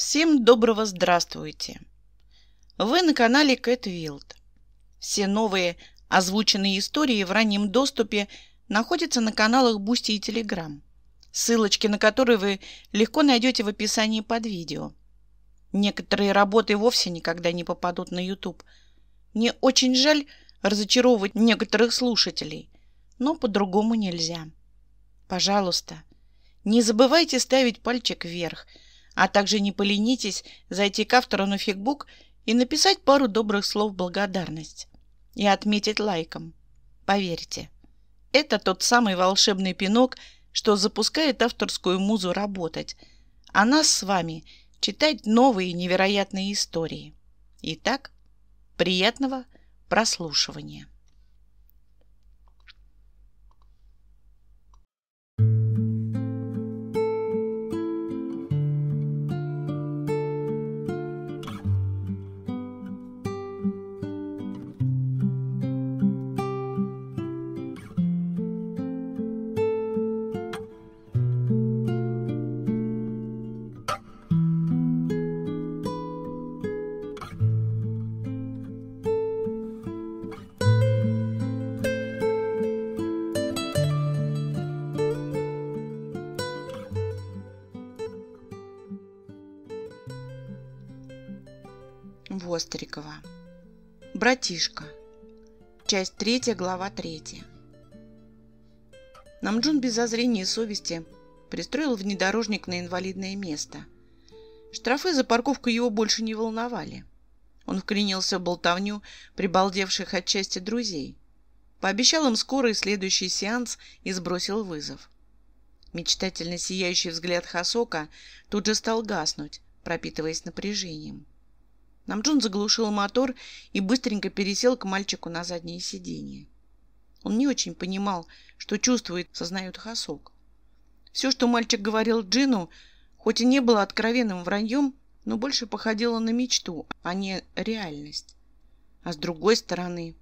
Всем доброго здравствуйте! Вы на канале Кэт Вилд. Все новые озвученные истории в раннем доступе находятся на каналах Бусти и Телеграм, ссылочки на которые вы легко найдете в описании под видео. Некоторые работы вовсе никогда не попадут на YouTube. Мне очень жаль разочаровывать некоторых слушателей, но по-другому нельзя. Пожалуйста, не забывайте ставить пальчик вверх – а также не поленитесь зайти к автору на фигбук и написать пару добрых слов благодарность. И отметить лайком. Поверьте, это тот самый волшебный пинок, что запускает авторскую музу работать, а нас с вами читать новые невероятные истории. Итак, приятного прослушивания. Пестрикова. Братишка. Часть 3, глава 3. Намджун без зазрения совести пристроил внедорожник на инвалидное место. Штрафы за парковку его больше не волновали. Он вклинился в болтовню прибалдевших отчасти друзей. Пообещал им скорый следующий сеанс и сбросил вызов. Мечтательно сияющий взгляд Хасока тут же стал гаснуть, пропитываясь напряжением. Намджун заглушил мотор и быстренько пересел к мальчику на заднее сиденье. Он не очень понимал, что чувствует, сознает Хасок. Все, что мальчик говорил Джину, хоть и не было откровенным враньем, но больше походило на мечту, а не реальность. А с другой стороны,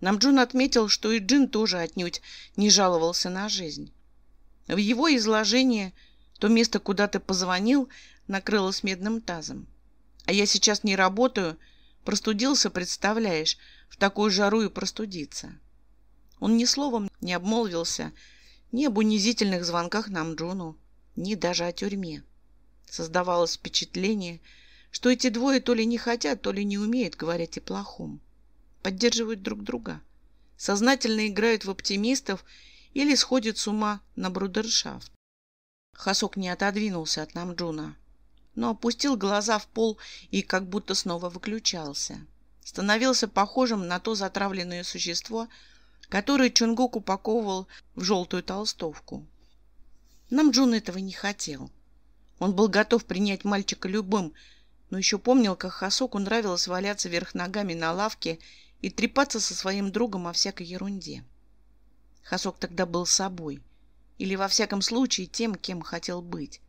Намджун отметил, что и Джин тоже отнюдь не жаловался на жизнь. В его изложении то место, куда ты позвонил, накрылось медным тазом. А я сейчас не работаю. Простудился, представляешь, в такую жару и простудиться. Он ни словом не обмолвился ни об унизительных звонках нам Джуну, ни даже о тюрьме. Создавалось впечатление, что эти двое то ли не хотят, то ли не умеют говорить о плохом. Поддерживают друг друга. Сознательно играют в оптимистов или сходят с ума на брудершафт. Хасок не отодвинулся от Намджуна но опустил глаза в пол и как будто снова выключался. Становился похожим на то затравленное существо, которое Чунгук упаковывал в желтую толстовку. Нам Джун этого не хотел. Он был готов принять мальчика любым, но еще помнил, как Хасоку нравилось валяться вверх ногами на лавке и трепаться со своим другом о всякой ерунде. Хасок тогда был собой, или во всяком случае тем, кем хотел быть.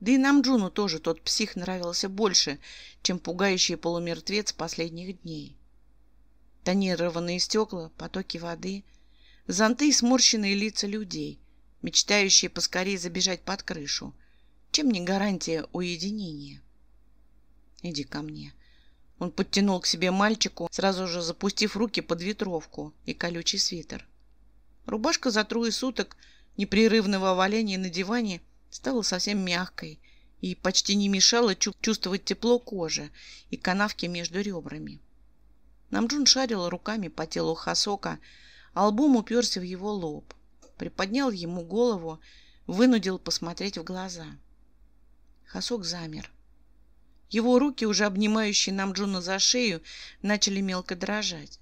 Да и нам Джуну тоже тот псих нравился больше, чем пугающий полумертвец последних дней. Тонированные стекла, потоки воды, зонты и сморщенные лица людей, мечтающие поскорее забежать под крышу. Чем не гарантия уединения? Иди ко мне. Он подтянул к себе мальчику, сразу же запустив руки под ветровку и колючий свитер. Рубашка за трое суток непрерывного валяния на диване – стала совсем мягкой и почти не мешала чу чувствовать тепло кожи и канавки между ребрами. Намджун шарил руками по телу Хасока, а уперся в его лоб, приподнял ему голову, вынудил посмотреть в глаза. Хасок замер. Его руки, уже обнимающие Намджуна за шею, начали мелко дрожать.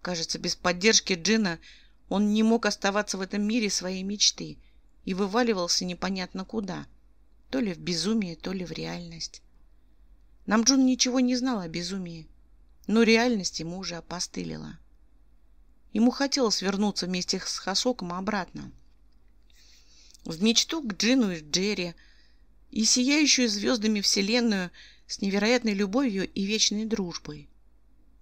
Кажется, без поддержки Джина он не мог оставаться в этом мире своей мечты — и вываливался непонятно куда, то ли в безумие, то ли в реальность. Намджун ничего не знал о безумии, но реальность ему уже опостылила. Ему хотелось вернуться вместе с Хасоком обратно. В мечту к Джину и Джерри, и сияющую звездами вселенную с невероятной любовью и вечной дружбой.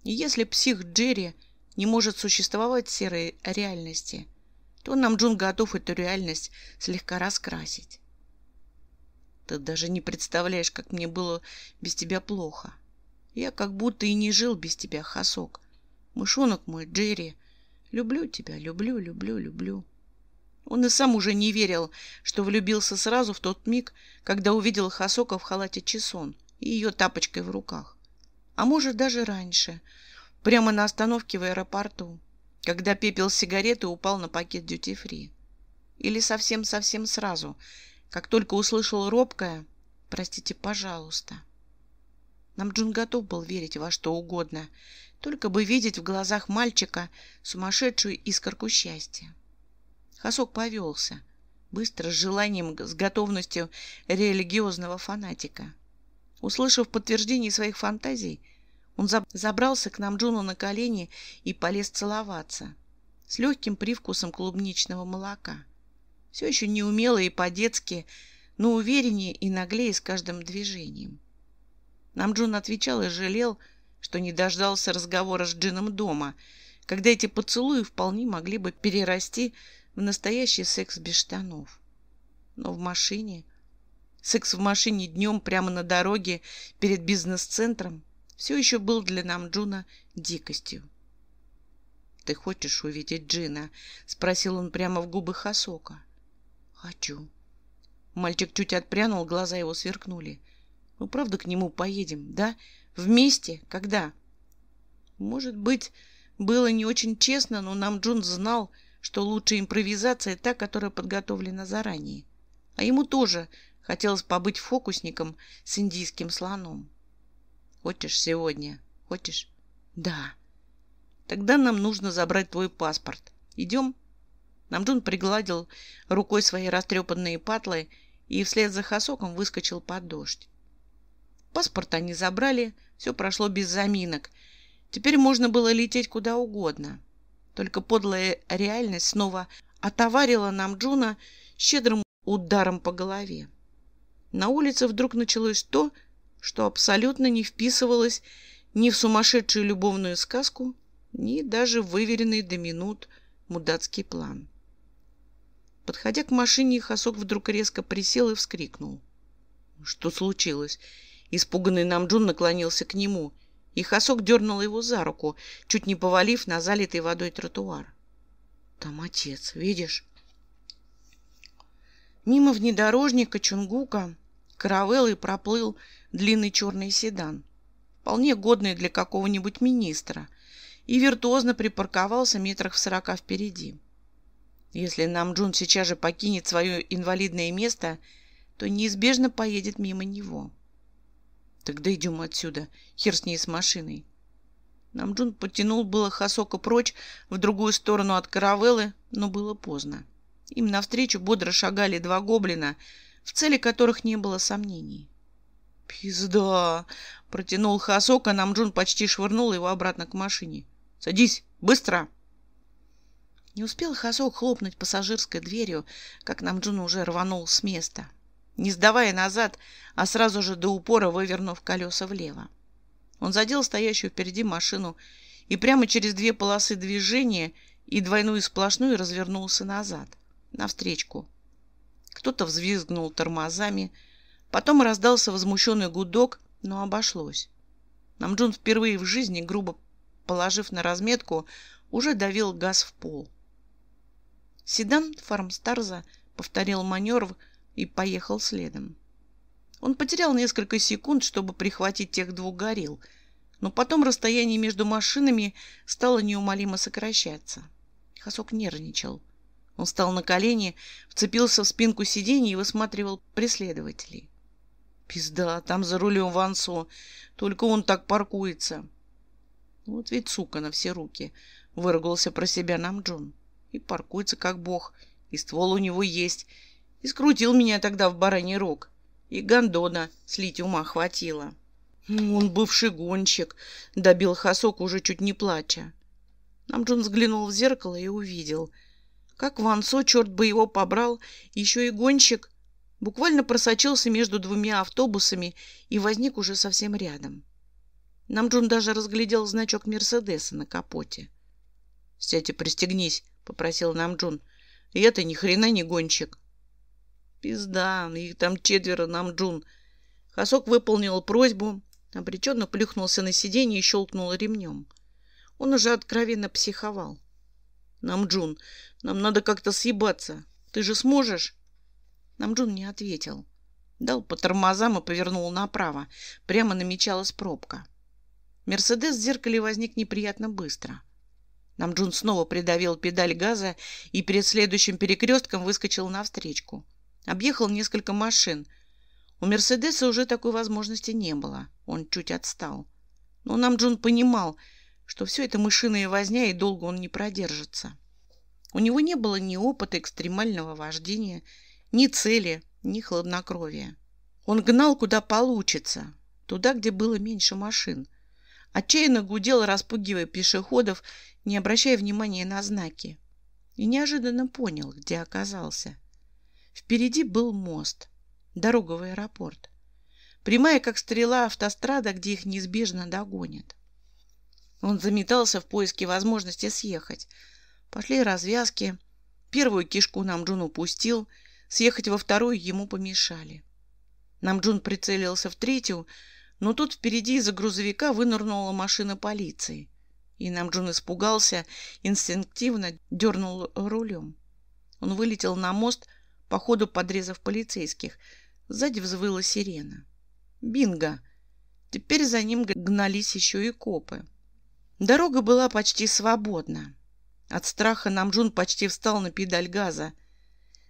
И если псих Джерри не может существовать в серой реальности – то нам Джун готов эту реальность слегка раскрасить. Ты даже не представляешь, как мне было без тебя плохо. Я как будто и не жил без тебя, Хасок. Мышонок мой, Джерри, люблю тебя, люблю, люблю, люблю. Он и сам уже не верил, что влюбился сразу в тот миг, когда увидел Хасока в халате чесон и ее тапочкой в руках. А может, даже раньше, прямо на остановке в аэропорту когда пепел сигареты упал на пакет дьюти-фри. Или совсем-совсем сразу, как только услышал робкое «Простите, пожалуйста». Нам Джун готов был верить во что угодно, только бы видеть в глазах мальчика сумасшедшую искорку счастья. Хасок повелся, быстро, с желанием, с готовностью религиозного фанатика. Услышав подтверждение своих фантазий, он забрался к нам Джуну на колени и полез целоваться с легким привкусом клубничного молока. Все еще неумело и по-детски, но увереннее и наглее с каждым движением. Нам Джун отвечал и жалел, что не дождался разговора с Джином дома, когда эти поцелуи вполне могли бы перерасти в настоящий секс без штанов. Но в машине... Секс в машине днем прямо на дороге перед бизнес-центром все еще был для нам Джуна дикостью. «Ты хочешь увидеть Джина?» — спросил он прямо в губы Хасока. «Хочу». Мальчик чуть отпрянул, глаза его сверкнули. «Мы правда к нему поедем, да? Вместе? Когда?» Может быть, было не очень честно, но нам Джун знал, что лучшая импровизация та, которая подготовлена заранее. А ему тоже хотелось побыть фокусником с индийским слоном. Хочешь сегодня? Хочешь? Да. Тогда нам нужно забрать твой паспорт. Идем? Намдун пригладил рукой свои растрепанные патлы и вслед за Хасоком выскочил под дождь. Паспорт они забрали, все прошло без заминок. Теперь можно было лететь куда угодно. Только подлая реальность снова отоварила нам Джуна щедрым ударом по голове. На улице вдруг началось то, что абсолютно не вписывалось ни в сумасшедшую любовную сказку, ни даже в выверенный до минут мудацкий план. Подходя к машине, Хасок вдруг резко присел и вскрикнул. «Что случилось?» Испуганный Намджун наклонился к нему, и Хасок дернул его за руку, чуть не повалив на залитый водой тротуар. «Там отец, видишь?» Мимо внедорожника Чунгука каравеллой проплыл длинный черный седан, вполне годный для какого-нибудь министра, и виртуозно припарковался метрах в сорока впереди. Если нам Джун сейчас же покинет свое инвалидное место, то неизбежно поедет мимо него. Тогда идем отсюда, хер с ней с машиной. Намджун потянул было Хасока прочь в другую сторону от каравеллы, но было поздно. Им навстречу бодро шагали два гоблина — в цели которых не было сомнений. «Пизда!» — протянул Хасок, а Намджун почти швырнул его обратно к машине. «Садись! Быстро!» Не успел Хасок хлопнуть пассажирской дверью, как Намджун уже рванул с места, не сдавая назад, а сразу же до упора вывернув колеса влево. Он задел стоящую впереди машину и прямо через две полосы движения и двойную сплошную развернулся назад, навстречку кто-то взвизгнул тормозами. Потом раздался возмущенный гудок, но обошлось. Намджун впервые в жизни, грубо положив на разметку, уже давил газ в пол. Седан Фармстарза повторил маневр и поехал следом. Он потерял несколько секунд, чтобы прихватить тех двух горил, но потом расстояние между машинами стало неумолимо сокращаться. Хасок нервничал. Он встал на колени, вцепился в спинку сиденья и высматривал преследователей. Пизда, там за рулем Вансо. Только он так паркуется. Вот ведь сука на все руки. Выругался про себя нам Джон. И паркуется как бог. И ствол у него есть. И скрутил меня тогда в бараний рог. И гондона слить ума хватило. Он бывший гонщик. Добил хосок уже чуть не плача. Намджун взглянул в зеркало и увидел — как Вансо, черт бы его побрал, еще и гонщик буквально просочился между двумя автобусами и возник уже совсем рядом. Намджун даже разглядел значок Мерседеса на капоте. «Сядь и пристегнись», — попросил Намджун. «И это ни хрена не гонщик». «Пизда, ну их там четверо, Намджун». Хасок выполнил просьбу, обреченно плюхнулся на сиденье и щелкнул ремнем. Он уже откровенно психовал. «Намджун, нам надо как-то съебаться. Ты же сможешь?» Намджун не ответил. Дал по тормозам и повернул направо. Прямо намечалась пробка. Мерседес в зеркале возник неприятно быстро. Намджун снова придавил педаль газа и перед следующим перекрестком выскочил навстречку. Объехал несколько машин. У Мерседеса уже такой возможности не было. Он чуть отстал. Но Намджун понимал, что все это мышиная возня, и долго он не продержится. У него не было ни опыта экстремального вождения, ни цели, ни хладнокровия. Он гнал, куда получится, туда, где было меньше машин. Отчаянно гудел, распугивая пешеходов, не обращая внимания на знаки. И неожиданно понял, где оказался. Впереди был мост, дорога в аэропорт. Прямая, как стрела, автострада, где их неизбежно догонят. Он заметался в поиске возможности съехать. Пошли развязки. Первую кишку Намджун упустил, съехать во вторую ему помешали. Намджун прицелился в третью, но тут впереди из-за грузовика вынырнула машина полиции. И Намджун испугался, инстинктивно дернул рулем. Он вылетел на мост, по ходу подрезав полицейских. Сзади взвыла сирена. Бинго! Теперь за ним гнались еще и копы. Дорога была почти свободна. От страха Намджун почти встал на педаль газа.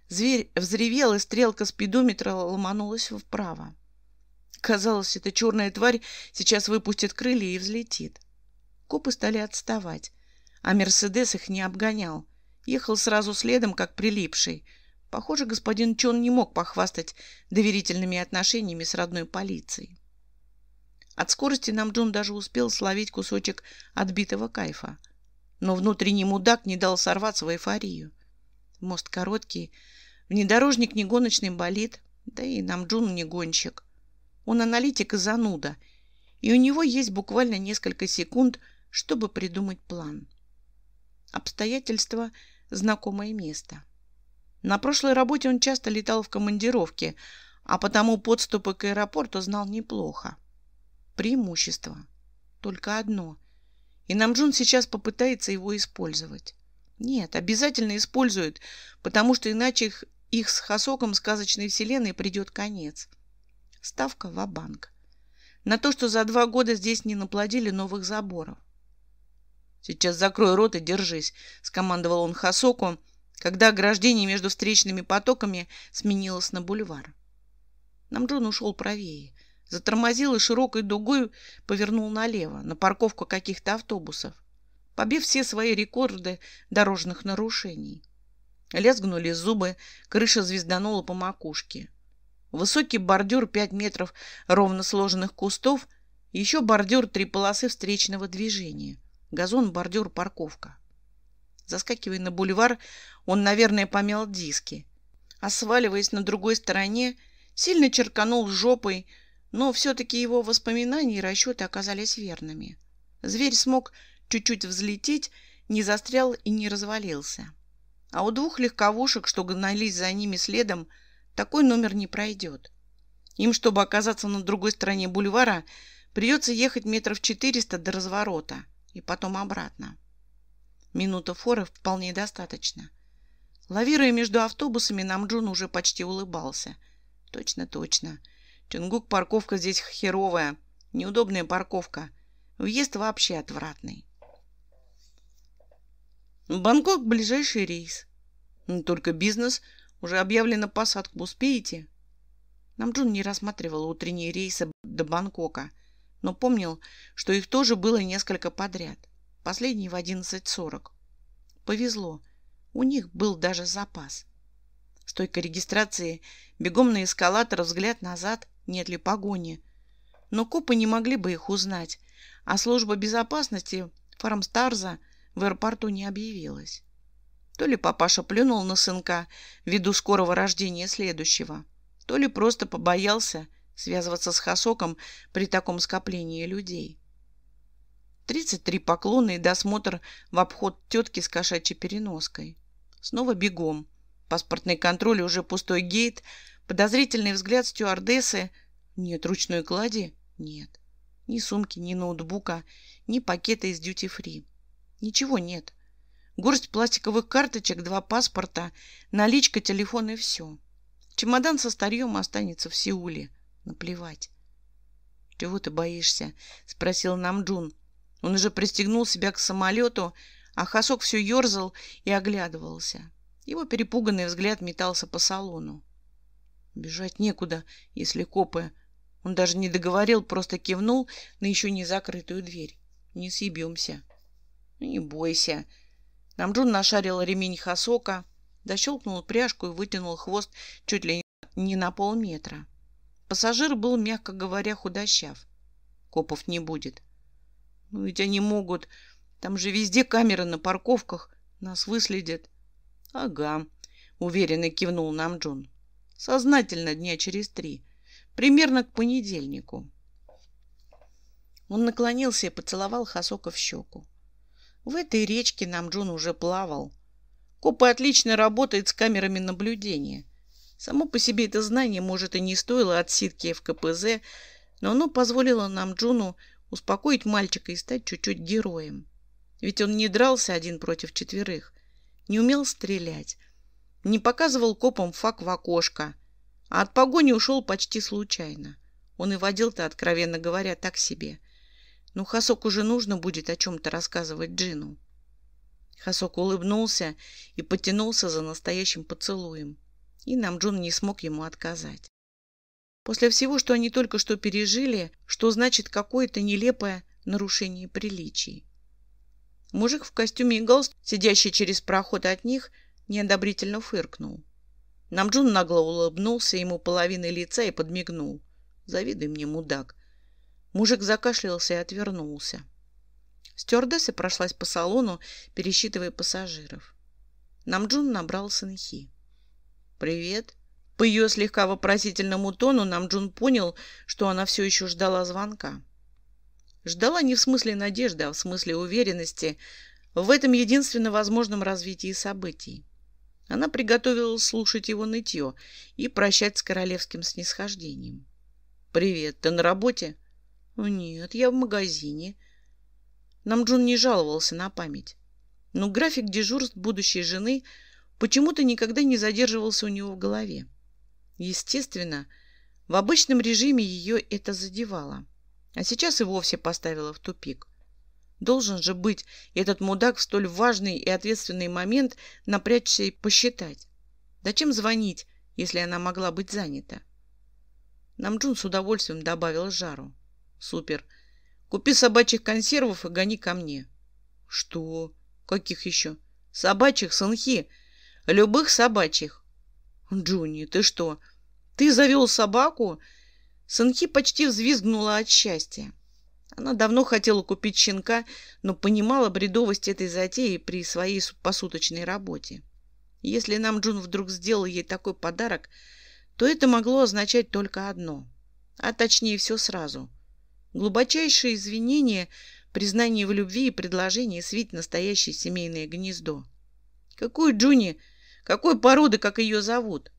Зверь взревел, и стрелка спидометра ломанулась вправо. Казалось, эта черная тварь сейчас выпустит крылья и взлетит. Копы стали отставать, а «Мерседес» их не обгонял. Ехал сразу следом, как прилипший. Похоже, господин Чон не мог похвастать доверительными отношениями с родной полицией. От скорости Намджун даже успел словить кусочек отбитого кайфа. Но внутренний мудак не дал сорваться в эйфорию. Мост короткий, внедорожник не гоночный болит, да и Намджун не гонщик. Он аналитик и зануда, и у него есть буквально несколько секунд, чтобы придумать план. Обстоятельства – знакомое место. На прошлой работе он часто летал в командировке, а потому подступы к аэропорту знал неплохо преимущество. Только одно. И Намджун сейчас попытается его использовать. Нет, обязательно использует потому что иначе их, их с Хасоком сказочной вселенной придет конец. Ставка ва-банк. На то, что за два года здесь не наплодили новых заборов. «Сейчас закрой рот и держись», — скомандовал он Хасоку, когда ограждение между встречными потоками сменилось на бульвар. Намджун ушел правее, затормозил и широкой дугой повернул налево, на парковку каких-то автобусов, побив все свои рекорды дорожных нарушений. Лезгнули зубы, крыша звезданула по макушке. Высокий бордюр 5 метров ровно сложенных кустов, еще бордюр три полосы встречного движения. Газон, бордюр, парковка. Заскакивая на бульвар, он, наверное, помял диски. А сваливаясь на другой стороне, сильно черканул жопой но все-таки его воспоминания и расчеты оказались верными. Зверь смог чуть-чуть взлететь, не застрял и не развалился. А у двух легковушек, что гнались за ними следом, такой номер не пройдет. Им, чтобы оказаться на другой стороне бульвара, придется ехать метров четыреста до разворота и потом обратно. Минута форы вполне достаточно. Лавируя между автобусами, Намджун уже почти улыбался. Точно-точно. Чунгук, парковка здесь херовая. Неудобная парковка. Въезд вообще отвратный. Бангкок – ближайший рейс. Ну, только бизнес. Уже объявлена посадка. Успеете? Намджун не рассматривала утренние рейсы до Бангкока, но помнил, что их тоже было несколько подряд. Последний в 11.40. Повезло. У них был даже запас. Стойка регистрации, бегом на эскалатор, взгляд назад нет ли погони. Но копы не могли бы их узнать, а служба безопасности Фармстарза в аэропорту не объявилась. То ли папаша плюнул на сынка ввиду скорого рождения следующего, то ли просто побоялся связываться с Хасоком при таком скоплении людей. 33 поклона и досмотр в обход тетки с кошачьей переноской. Снова бегом. Паспортный контроль уже пустой гейт – Подозрительный взгляд стюардессы. Нет ручной клади? Нет. Ни сумки, ни ноутбука, ни пакета из дьюти-фри. Ничего нет. Горсть пластиковых карточек, два паспорта, наличка, телефон и все. Чемодан со старьем останется в Сеуле. Наплевать. «Чего ты боишься?» — спросил Намджун. Он уже пристегнул себя к самолету, а Хасок все ерзал и оглядывался. Его перепуганный взгляд метался по салону. Бежать некуда, если копы. Он даже не договорил, просто кивнул на еще не закрытую дверь. Не съебемся. Ну, не бойся. Намджун нашарил ремень Хасока, дощелкнул пряжку и вытянул хвост чуть ли не на полметра. Пассажир был, мягко говоря, худощав. Копов не будет. Ну ведь они могут. Там же везде камеры на парковках. Нас выследят. Ага, уверенно кивнул нам Джон. Сознательно дня через три. Примерно к понедельнику. Он наклонился и поцеловал Хасока в щеку. В этой речке нам Джон уже плавал. Копы отлично работает с камерами наблюдения. Само по себе это знание, может, и не стоило отсидки в КПЗ, но оно позволило нам Джону успокоить мальчика и стать чуть-чуть героем. Ведь он не дрался один против четверых, не умел стрелять, не показывал копам фак в окошко, а от погони ушел почти случайно. Он и водил-то, откровенно говоря, так себе. Но ну, Хасок уже нужно будет о чем-то рассказывать Джину. Хасок улыбнулся и потянулся за настоящим поцелуем. И нам Джун не смог ему отказать. После всего, что они только что пережили, что значит какое-то нелепое нарушение приличий. Мужик в костюме и галстуке, сидящий через проход от них, неодобрительно фыркнул. Намджун нагло улыбнулся ему половиной лица и подмигнул. «Завидуй мне, мудак!» Мужик закашлялся и отвернулся. Стюардесса прошлась по салону, пересчитывая пассажиров. Намджун набрал санхи. «Привет!» По ее слегка вопросительному тону Намджун понял, что она все еще ждала звонка. Ждала не в смысле надежды, а в смысле уверенности в этом единственно возможном развитии событий. Она приготовила слушать его нытье и прощать с королевским снисхождением. «Привет, ты на работе?» «Нет, я в магазине». Нам Джун не жаловался на память. Но «Ну, график дежурств будущей жены почему-то никогда не задерживался у него в голове. Естественно, в обычном режиме ее это задевало. А сейчас и вовсе поставило в тупик. Должен же быть этот мудак в столь важный и ответственный момент напрячься и посчитать. Зачем звонить, если она могла быть занята? Намджун с удовольствием добавил жару. Супер. Купи собачьих консервов и гони ко мне. Что? Каких еще? Собачьих, санхи. Любых собачьих. Джуни, ты что? Ты завел собаку? Санхи почти взвизгнула от счастья. Она давно хотела купить щенка, но понимала бредовость этой затеи при своей посуточной работе. Если нам Джун вдруг сделал ей такой подарок, то это могло означать только одно, а точнее все сразу. глубочайшее извинение, признание в любви и предложение свить настоящее семейное гнездо. Какую Джуни, какой породы, как ее зовут?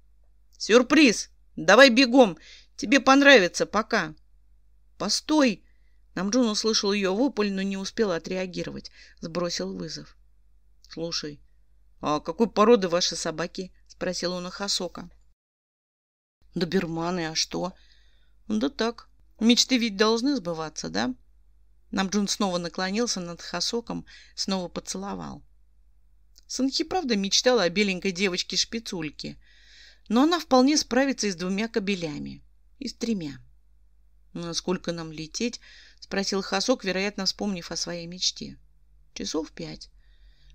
Сюрприз! Давай бегом! Тебе понравится, пока! Постой! Намджун услышал ее вопль, но не успел отреагировать. Сбросил вызов. «Слушай, а какой породы ваши собаки?» — спросил он у Хасока. «Доберманы, а что?» «Да так. Мечты ведь должны сбываться, да?» Намджун снова наклонился над Хасоком, снова поцеловал. Санхи правда мечтала о беленькой девочке-шпицульке, но она вполне справится и с двумя кобелями, и с тремя. «Сколько нам лететь?» спросил Хасок, вероятно, вспомнив о своей мечте. Часов пять.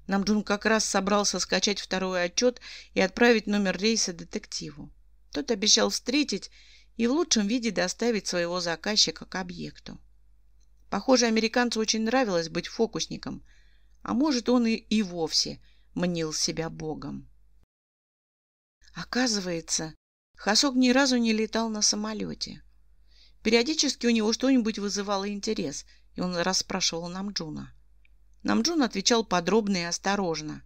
Намджун как раз собрался скачать второй отчет и отправить номер рейса детективу. Тот обещал встретить и в лучшем виде доставить своего заказчика к объекту. Похоже, американцу очень нравилось быть фокусником, а может, он и, и вовсе мнил себя богом. Оказывается, Хасок ни разу не летал на самолете. Периодически у него что-нибудь вызывало интерес, и он расспрашивал Намджуна. Намджун отвечал подробно и осторожно.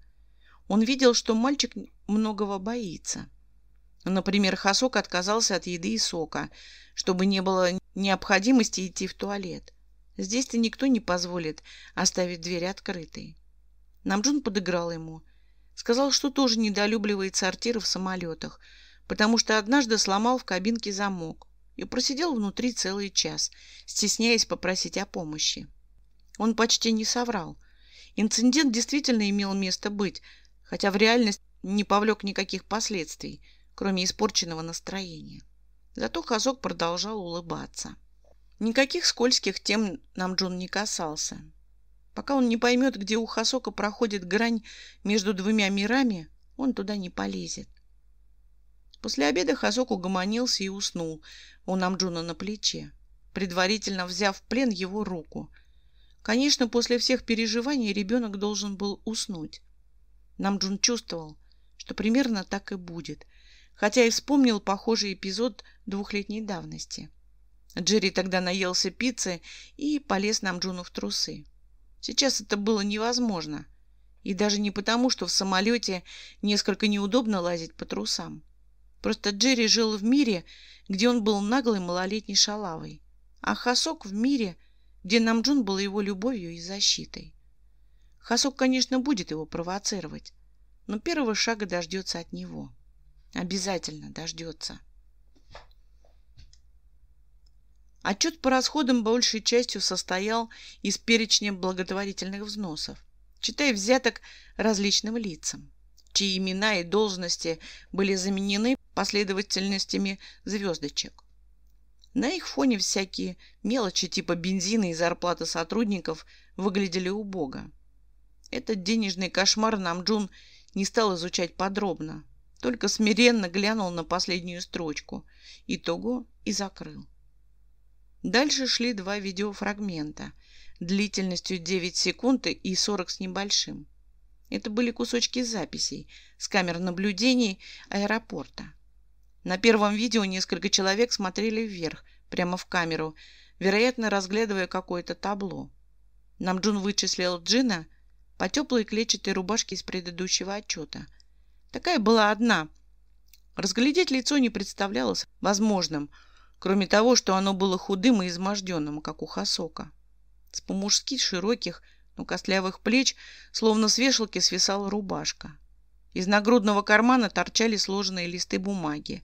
Он видел, что мальчик многого боится. Например, Хасок отказался от еды и сока, чтобы не было необходимости идти в туалет. Здесь-то никто не позволит оставить дверь открытой. Намджун подыграл ему. Сказал, что тоже недолюбливает сортиры в самолетах, потому что однажды сломал в кабинке замок и просидел внутри целый час, стесняясь попросить о помощи. Он почти не соврал. Инцидент действительно имел место быть, хотя в реальность не повлек никаких последствий, кроме испорченного настроения. Зато Хазок продолжал улыбаться. Никаких скользких тем нам Джун не касался. Пока он не поймет, где у Хасока проходит грань между двумя мирами, он туда не полезет. После обеда Хазок угомонился и уснул у Намджуна на плече, предварительно взяв в плен его руку. Конечно, после всех переживаний ребенок должен был уснуть. Намджун чувствовал, что примерно так и будет, хотя и вспомнил похожий эпизод двухлетней давности. Джерри тогда наелся пиццы и полез Намджуну в трусы. Сейчас это было невозможно. И даже не потому, что в самолете несколько неудобно лазить по трусам. Просто Джерри жил в мире, где он был наглой малолетней шалавой, а Хасок в мире, где Намджун был его любовью и защитой. Хасок, конечно, будет его провоцировать, но первого шага дождется от него. Обязательно дождется. Отчет по расходам большей частью состоял из перечня благотворительных взносов, читая взяток различным лицам чьи имена и должности были заменены последовательностями звездочек. На их фоне всякие мелочи типа бензина и зарплаты сотрудников выглядели убого. Этот денежный кошмар нам Джун не стал изучать подробно, только смиренно глянул на последнюю строчку, итого и закрыл. Дальше шли два видеофрагмента длительностью 9 секунд и 40 с небольшим. Это были кусочки записей с камер наблюдений аэропорта. На первом видео несколько человек смотрели вверх, прямо в камеру, вероятно, разглядывая какое-то табло. Намджун вычислил Джина по теплой клетчатой рубашке из предыдущего отчета. Такая была одна. Разглядеть лицо не представлялось возможным, кроме того, что оно было худым и изможденным, как у Хасока. С по-мужски широких, у костлявых плеч, словно с вешалки, свисала рубашка. Из нагрудного кармана торчали сложенные листы бумаги.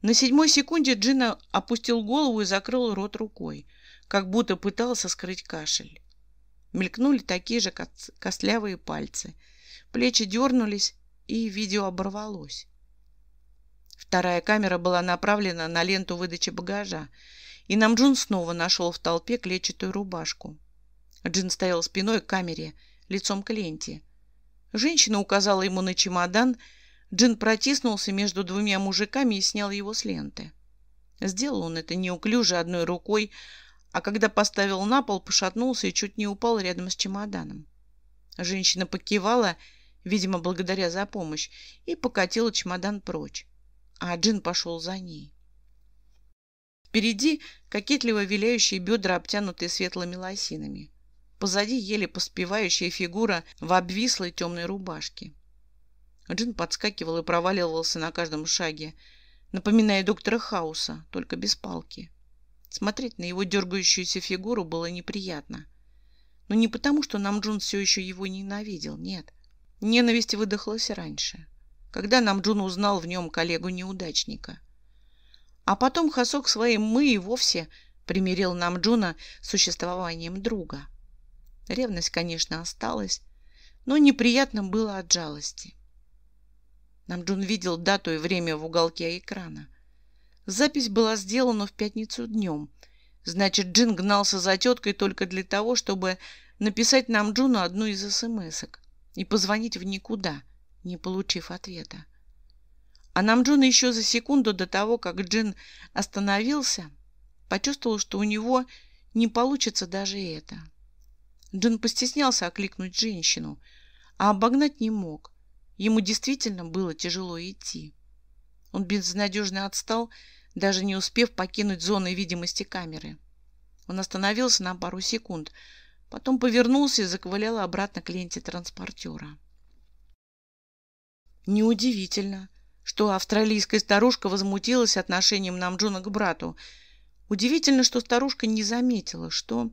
На седьмой секунде Джина опустил голову и закрыл рот рукой, как будто пытался скрыть кашель. Мелькнули такие же костлявые пальцы. Плечи дернулись, и видео оборвалось. Вторая камера была направлена на ленту выдачи багажа, и Намджун снова нашел в толпе клетчатую рубашку. Джин стоял спиной к камере, лицом к ленте. Женщина указала ему на чемодан. Джин протиснулся между двумя мужиками и снял его с ленты. Сделал он это неуклюже одной рукой, а когда поставил на пол, пошатнулся и чуть не упал рядом с чемоданом. Женщина покивала, видимо, благодаря за помощь, и покатила чемодан прочь. А Джин пошел за ней. Впереди кокетливо виляющие бедра, обтянутые светлыми лосинами позади еле поспевающая фигура в обвислой темной рубашке. Джин подскакивал и проваливался на каждом шаге, напоминая доктора Хауса, только без палки. Смотреть на его дергающуюся фигуру было неприятно. Но не потому, что Намджун все еще его ненавидел, нет. Ненависть выдохлась раньше, когда Намджун узнал в нем коллегу-неудачника. А потом Хасок своим «мы» и вовсе примирил Намджуна с существованием друга — Ревность, конечно, осталась, но неприятно было от жалости. Намджун видел дату и время в уголке экрана. Запись была сделана в пятницу днем. Значит, Джин гнался за теткой только для того, чтобы написать Намджуну одну из смс и позвонить в никуда, не получив ответа. А Намджун еще за секунду до того, как Джин остановился, почувствовал, что у него не получится даже это. Джин постеснялся окликнуть женщину, а обогнать не мог. Ему действительно было тяжело идти. Он безнадежно отстал, даже не успев покинуть зоны видимости камеры. Он остановился на пару секунд, потом повернулся и заковылял обратно к ленте транспортера. Неудивительно, что австралийская старушка возмутилась отношением нам Джона к брату. Удивительно, что старушка не заметила, что...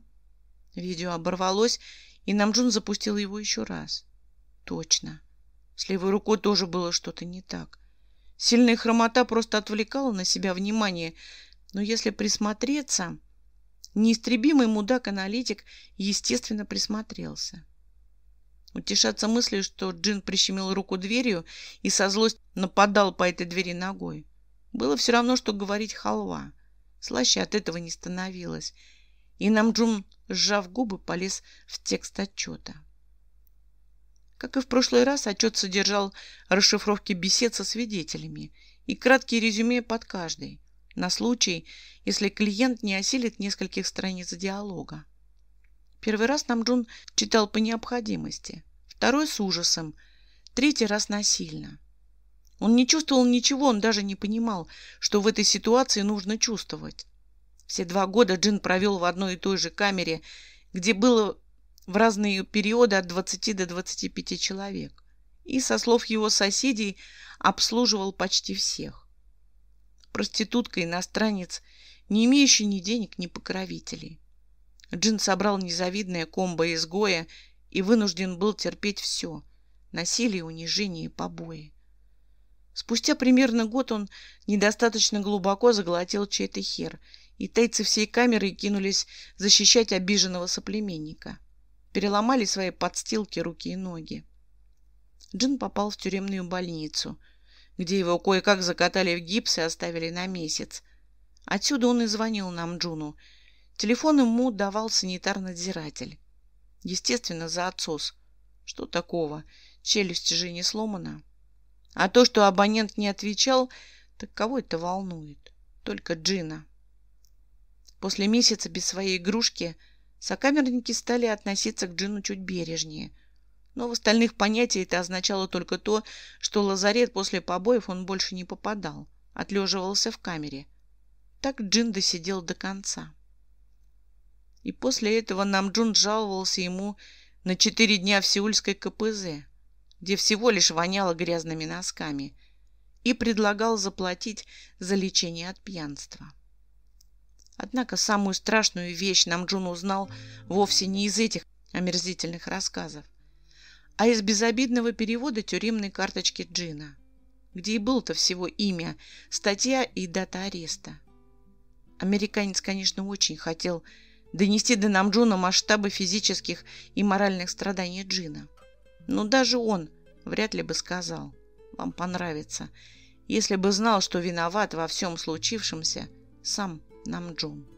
Видео оборвалось, и Намджун запустил его еще раз. Точно. С левой рукой тоже было что-то не так. Сильная хромота просто отвлекала на себя внимание, но если присмотреться... Неистребимый мудак-аналитик, естественно, присмотрелся. Утешаться мыслью, что Джин прищемил руку дверью и со злость нападал по этой двери ногой. Было все равно, что говорить халва. Слаще от этого не становилось. И Намджун, сжав губы, полез в текст отчета. Как и в прошлый раз, отчет содержал расшифровки бесед со свидетелями и краткие резюме под каждый, на случай, если клиент не осилит нескольких страниц диалога. Первый раз Намджун читал по необходимости, второй с ужасом, третий раз насильно. Он не чувствовал ничего, он даже не понимал, что в этой ситуации нужно чувствовать. Все два года Джин провел в одной и той же камере, где было в разные периоды от 20 до 25 человек. И, со слов его соседей, обслуживал почти всех. Проститутка, иностранец, не имеющий ни денег, ни покровителей. Джин собрал незавидное комбо изгоя и вынужден был терпеть все — насилие, унижение и побои. Спустя примерно год он недостаточно глубоко заглотил чей-то хер — и тайцы всей камерой кинулись защищать обиженного соплеменника. Переломали свои подстилки руки и ноги. Джин попал в тюремную больницу, где его кое-как закатали в гипс и оставили на месяц. Отсюда он и звонил нам Джуну. Телефон ему давал санитар-надзиратель. Естественно, за отсос. Что такого? Челюсть же не сломана. А то, что абонент не отвечал, так кого это волнует? Только Джина. После месяца без своей игрушки сокамерники стали относиться к Джину чуть бережнее. Но в остальных понятий это означало только то, что лазарет после побоев он больше не попадал, отлеживался в камере. Так Джин досидел до конца. И после этого Намджун жаловался ему на четыре дня в сеульской КПЗ, где всего лишь воняло грязными носками, и предлагал заплатить за лечение от пьянства. Однако самую страшную вещь нам Джун узнал вовсе не из этих омерзительных рассказов, а из безобидного перевода тюремной карточки Джина, где и было-то всего имя, статья и дата ареста. Американец, конечно, очень хотел донести до Намджуна масштабы физических и моральных страданий Джина. Но даже он вряд ли бы сказал «Вам понравится», если бы знал, что виноват во всем случившемся сам 那么 m